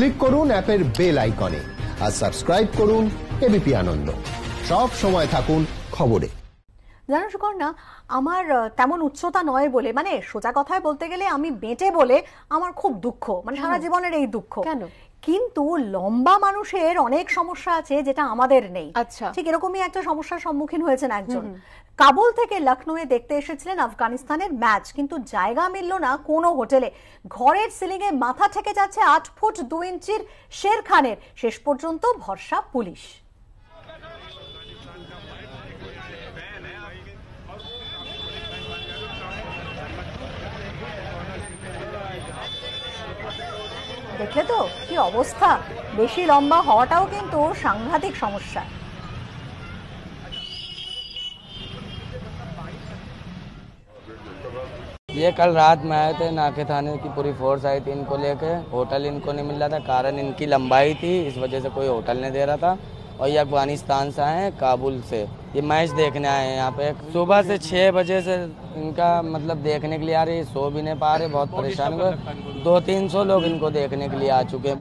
click করুন অ্যাপের bell আইকনে আর সাবস্ক্রাইব করুন এবিপি আনন্দ সব সময় থাকুন খবরে জানো না আমার তেমন উচ্চতা নয় বলে মানে সোজা কথায় বলতে গেলে আমি বেঁটে বলে আমার খুব দুঃখ মানে সারা জীবনের এই দুঃখ কেন কিন্তু লম্বা মানুষের অনেক সমস্যা আছে যেটা আমাদের নেই আচ্ছা ঠিক এরকমই একটা সমস্যার সম্মুখীন হয়েছেন একজন কাবুল থেকে লখনৌয়ে দেখতে এসেছিলেন আফগানিস্তানের ম্যাচ কিন্তু জায়গা মিলল না কোনো হোটেলে ঘরের সিলিং এ মাথা থেকে যাচ্ছে আট ফুট দু ইঞ্চির শের খানের শেষ পর্যন্ত ভরসা পুলিশ দেখলে তো কি অবস্থা বেশি লম্বা হওয়াটাও কিন্তু সাংঘাতিক সমস্যা ये कल रात में आए थे नाके थाने की पूरी फोर्स आई थी इनको लेके होटल इनको नहीं मिल रहा था कारण इनकी लंबाई थी इस वजह से कोई होटल नहीं दे रहा था और ये अफगानिस्तान से आए हैं काबुल से ये मैच देखने आए हैं यहाँ पे सुबह से छः बजे से इनका मतलब देखने के लिए आ रही सो भी नहीं पा रहे बहुत परेशान हुए दो तीन सौ लोग इनको देखने के लिए आ चुके हैं